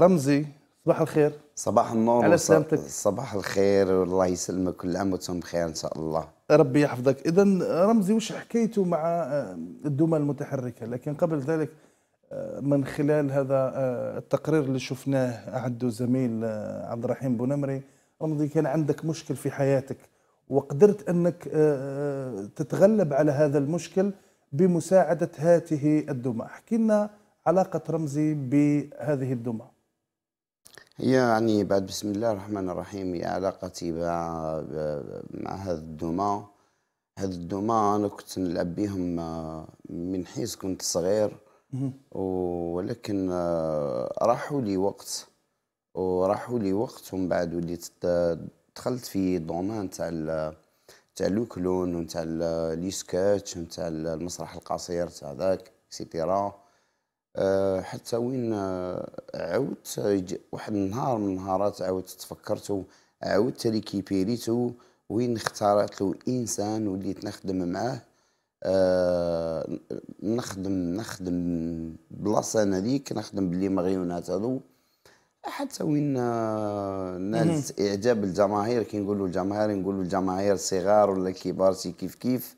رمزي صباح الخير صباح النور على سلامتك صباح الخير والله يسلمك كل عام وانتم بخير ان شاء الله ربي يحفظك اذا رمزي وش حكيته مع الدمى المتحركه لكن قبل ذلك من خلال هذا آه، التقرير اللي شفناه اعده زميل آه، عبد الرحيم بونمري رمزي كان عندك مشكل في حياتك وقدرت انك آه، تتغلب على هذا المشكل بمساعده هاته الدمى احكي لنا علاقه رمزي بهذه الدمى هي يعني بعد بسم الله الرحمن الرحيم هي علاقتي مع مع هذا الدوما هذا الدوما انا كنت نلعب بهم آه، من حيث كنت صغير ولكن آه، راحوا لي وقت وراحوا لي وقت ومن بعد وليت دخلت في دومان تاع تاع لوكلون وتاع لي سكاتش وتاع المسرح القصير تاع ذاك اكسيتيرا آه، حتى وين آه، عاودت واحد النهار من النهارات عاودت تفكرت عاودت ليكيبيريت وين اختارت له انسان وليت نخدم معاه آه نخدم نخدم بلاصه انا نخدم بلي مغيونات هذو حتى وين آه، نالت اعجاب الجماهير كي نقولوا الجماهير نقولوا الجماهير الصغار ولا الكبار كيف كيف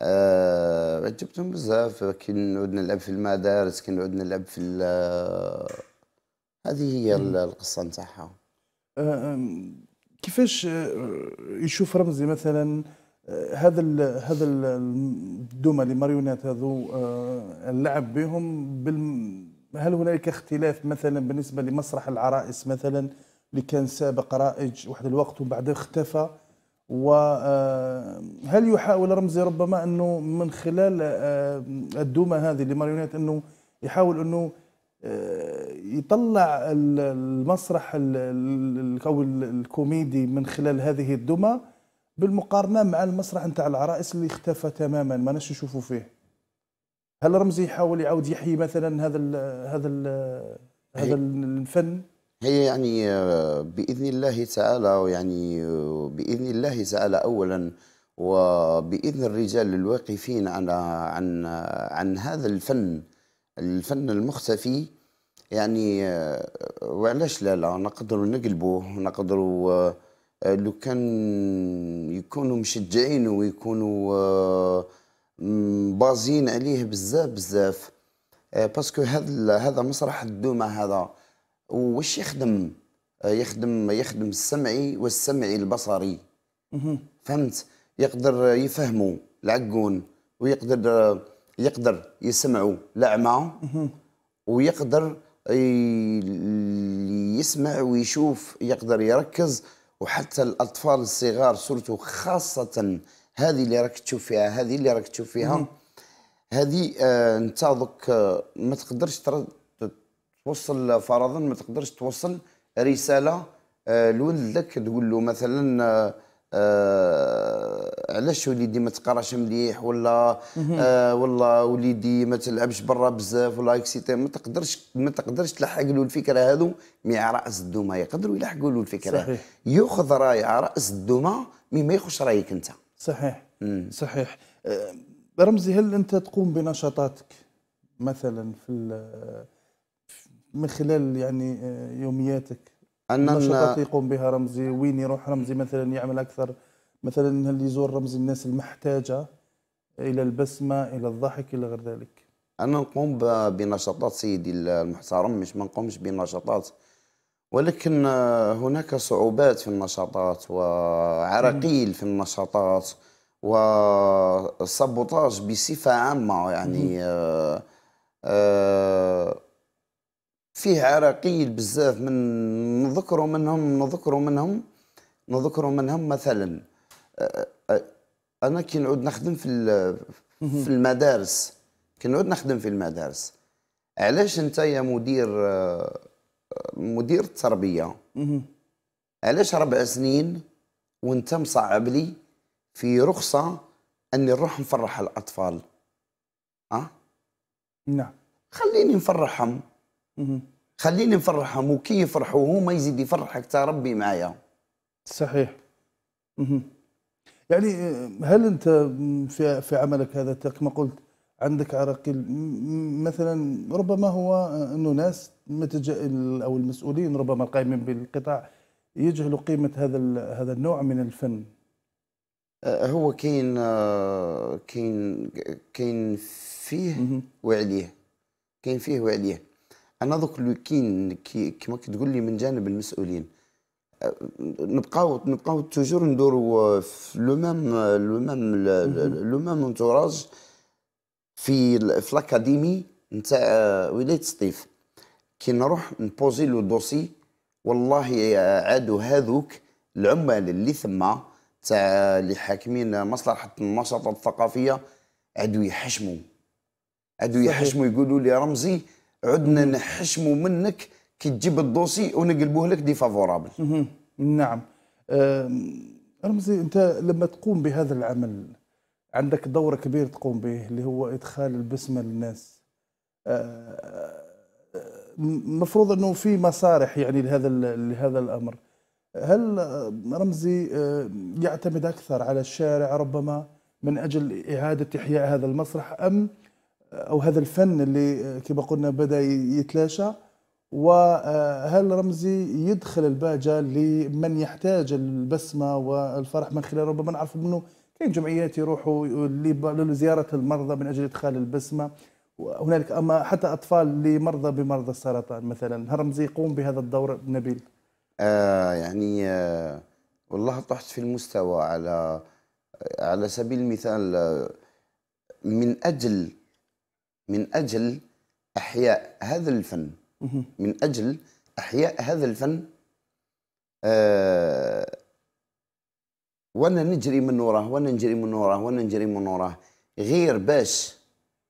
آه عجبتهم بزاف كي نعود نلعب في المدارس كي نعود نلعب في آه، هذه هي القصه نتاعها آه، كيفاش آه، يشوف رمزي مثلا هذا الـ هذا الدوما اللي ماريونات هذو اللعب بهم هل هنالك اختلاف مثلا بالنسبه لمسرح العرائس مثلا اللي كان سابق رائج واحد الوقت وبعد اختفى وهل آه، يحاول رمزي ربما انه من خلال آه، الدومه هذه لماريونيت انه يحاول انه آه، يطلع المسرح او الكوميدي من خلال هذه الدمى بالمقارنه مع المسرح نتاع العرائس اللي اختفى تماما ما ناش نشوفوا فيه هل رمزي يحاول يعاود يحيي مثلا هذا الـ هذا الـ هذا الفن هي يعني آه، بإذن الله تعالى يعني آه، بإذن الله تعالى أولا وبإذن الرجال الواقفين على عن آه، عن هذا الفن الفن المختفي يعني وعلاش لا لا نقدروا نقلبوه نقدروا لو كان يكونوا مشجعين ويكونوا بازين عليه بزاف بزاف باسكو هذا هذا مسرح الدومه هذا وش يخدم آه، يخدم يخدم السمعي والسمعي البصري فهمت يقدر يفهموا العقون ويقدر يقدر يسمعوا الاعمى ويقدر يسمع ويشوف يقدر يركز وحتى الاطفال الصغار سورتو خاصه هذه اللي راك تشوف فيها هذه اللي راك تشوف فيها هذه آه انت دوك آه ما تقدرش توصل فرضا ما تقدرش توصل رساله آه، لولدك تقول له مثلا آه، آه، علاش وليدي ما تقراش مليح ولا آه ولا وليدي ما تلعبش برا بزاف ولا اكسيتي ما تقدرش ما تقدرش تلحق له الفكره هذو مع راس الدومه يقدروا يلحقوا له الفكره صحيح. ياخذ راي راس الدومه مما ما رايك انت صحيح مم. صحيح رمزي هل انت تقوم بنشاطاتك مثلا في من خلال يعني آه، يومياتك ان النشاطات يقوم بها رمزي وين يروح رمزي مثلا يعمل اكثر مثلا هل يزور رمزي الناس المحتاجه الى البسمه الى الضحك الى غير ذلك انا نقوم بنشاطات سيدي المحترم مش ما نقومش بنشاطات ولكن آه، هناك صعوبات في النشاطات وعراقيل في النشاطات والسبوتاج بصفه عامه يعني آآ آآ آه، فيه عراقيل بزاف من نذكروا منهم نذكروا منهم نذكروا منهم مثلا آه، آه، انا كي نعود نخدم في في المدارس كي نعود نخدم في المدارس علاش انت يا مدير آه، مدير التربيه علاش ربع سنين وانت مصعب لي في رخصه اني نروح نفرح الاطفال اه نعم خليني نفرحهم خليني نفرحهم وكي يفرحوا هما يزيد يفرحك تا ربي معايا صحيح يعني هل انت في في عملك هذا كما قلت عندك عراقيل مثلا ربما هو انه ناس او المسؤولين ربما القائمين بالقطاع يجهلوا قيمه هذا هذا النوع من الفن أه، هو كاين أه، كاين كاين فيه وعليه كاين فيه وعليه انا دوك لو كين كيما كتقول لي من جانب المسؤولين أه، نبقاو نبقاو توجور ندورو في لو ميم لو ميم لو ميم انتوراج في في الاكاديمي نتاع أه، ولايه سطيف كي نروح نبوزي لو دوسي والله عادوا هذوك العمال اللي ثما تاع اللي حاكمين مصلحه النشاطات الثقافيه عادوا يحشموا عادوا يحشموا يقولوا لي رمزي عدنا نحشموا منك كي تجيب الدوسي ونقلبوه لك ديفافورابل نعم رمزي انت لما تقوم بهذا العمل عندك دور كبير تقوم به اللي هو ادخال البسمه للناس المفروض أه، أه، انه في مسارح يعني لهذا لهذا الامر هل رمزي أه، يعتمد اكثر على الشارع ربما من اجل اعاده احياء هذا المسرح ام او هذا الفن اللي كما قلنا بدا يتلاشى وهل رمزي يدخل البهجه لمن يحتاج البسمه والفرح من خلال ربما نعرف منه كاين جمعيات يروحوا لزياره المرضى من اجل ادخال البسمه هنالك اما حتى اطفال لمرضى بمرضى السرطان مثلا هل رمزي يقوم بهذا الدور نبيل؟ آه يعني آه والله طحت في المستوى على على سبيل المثال آه، من اجل من اجل احياء هذا الفن من اجل احياء هذا الفن آه وانا نجري من وراه وانا نجري من وراه وانا نجري من وراه غير باش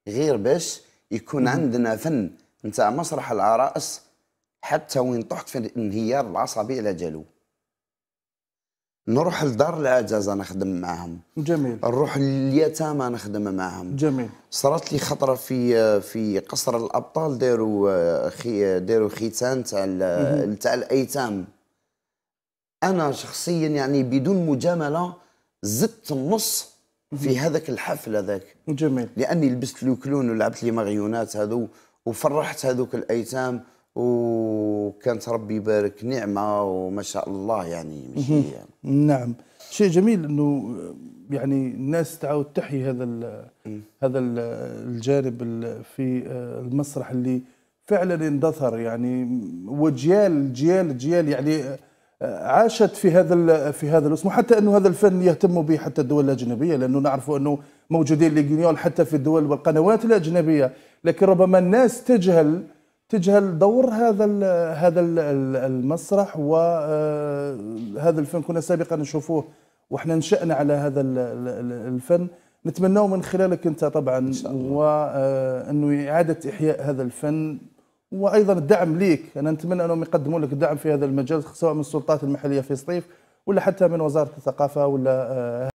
غير باش يكون عندنا فن نتاع مسرح العرائس حتى وين طحت في الانهيار العصبي على جالو نروح لدار العجز نخدم معاهم جميل نروح لليتامى نخدم معاهم جميل صارت لي خطره في في قصر الابطال داروا خي داروا ختان تاع تاع الايتام انا شخصيا يعني بدون مجامله زدت النص في هذاك الحفل هذاك جميل لاني لبست لوكلون ولعبت لي مغيونات هذو وفرحت هذوك الايتام وكانت ربي يبارك نعمه وما شاء الله يعني ماشي يعني. نعم شيء جميل انه يعني الناس تعاود تحيي هذا هذا الجانب في آه، المسرح اللي فعلا اندثر يعني وجيال جيال جيال يعني آه، عاشت في هذا في هذا الاسم وحتى انه هذا الفن يهتم به حتى الدول الاجنبيه لانه نعرف انه موجودين لي حتى في الدول والقنوات الاجنبيه لكن ربما الناس تجهل تجهل دور هذا هذا ال المسرح وهذا آه، الفن كنا سابقا نشوفوه واحنا نشأنا على هذا الفن نتمناه من خلالك انت طبعا إن وانه آه، اعاده احياء هذا الفن وايضا الدعم ليك انا نتمنى انهم يقدموا لك دعم في هذا المجال سواء من السلطات المحليه في سطيف ولا حتى من وزاره الثقافه ولا آه،